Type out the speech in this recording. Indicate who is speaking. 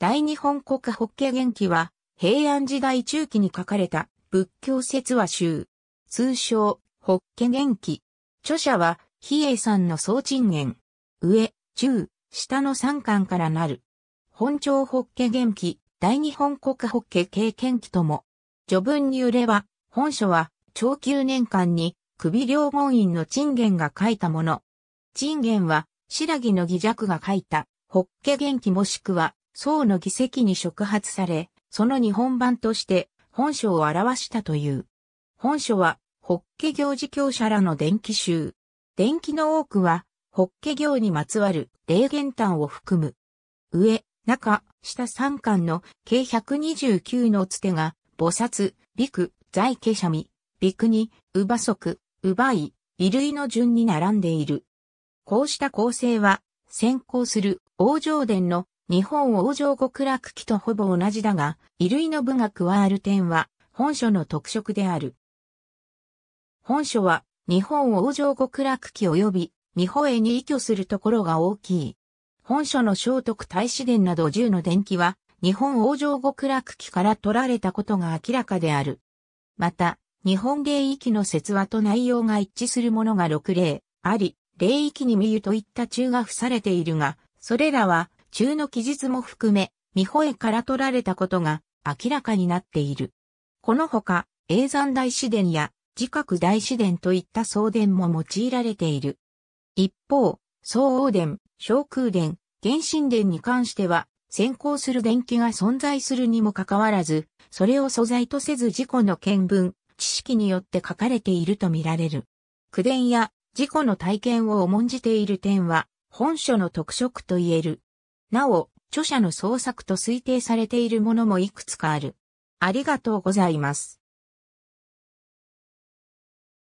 Speaker 1: 大日本国ッケ元気は、平安時代中期に書かれた仏教説話集。通称、ッケ元気。著者は、比叡山の総鎮元。上、中、下の三巻からなる。本朝ッケ元気、大日本国ッケ経験記とも。序文によれば、本書は、長久年間に、首両門院の陳元が書いたもの。陳元は、白木の義弱が書いた、ッケ元気もしくは、宋の議席に触発され、その日本版として本書を表したという。本書は、ホッケ行事教者らの伝記集。伝記の多くは、ホッケ行にまつわる霊言譚を含む。上、中、下三巻の計129のつてが、菩薩、ク、在家者未、陸に、乳母足、ウバい、衣類の順に並んでいる。こうした構成は、先行する王上殿の日本王城極楽器とほぼ同じだが、衣類の部が加わる点は、本書の特色である。本書は、日本王城極楽器及び、日本へに依拠するところが大きい。本書の聖徳太子伝など10の伝記は、日本王城極楽器から取られたことが明らかである。また、日本霊域の説話と内容が一致するものが6例あり、霊域に見ゆといった中が付されているが、それらは中の記述も含め、ミホエから取られたことが明らかになっている。このほか、永山大師伝や自覚大師伝といった送伝も用いられている。一方、総王伝、小空伝、原神伝に関しては、先行する電気が存在するにもかかわらず、それを素材とせず自己の見聞、知識によって書かれているとみられる。苦伝や自己の体験を重んじている点は、本書の特色と言える。なお、著者の創作と推定されているものもいくつかある。ありがとうございます。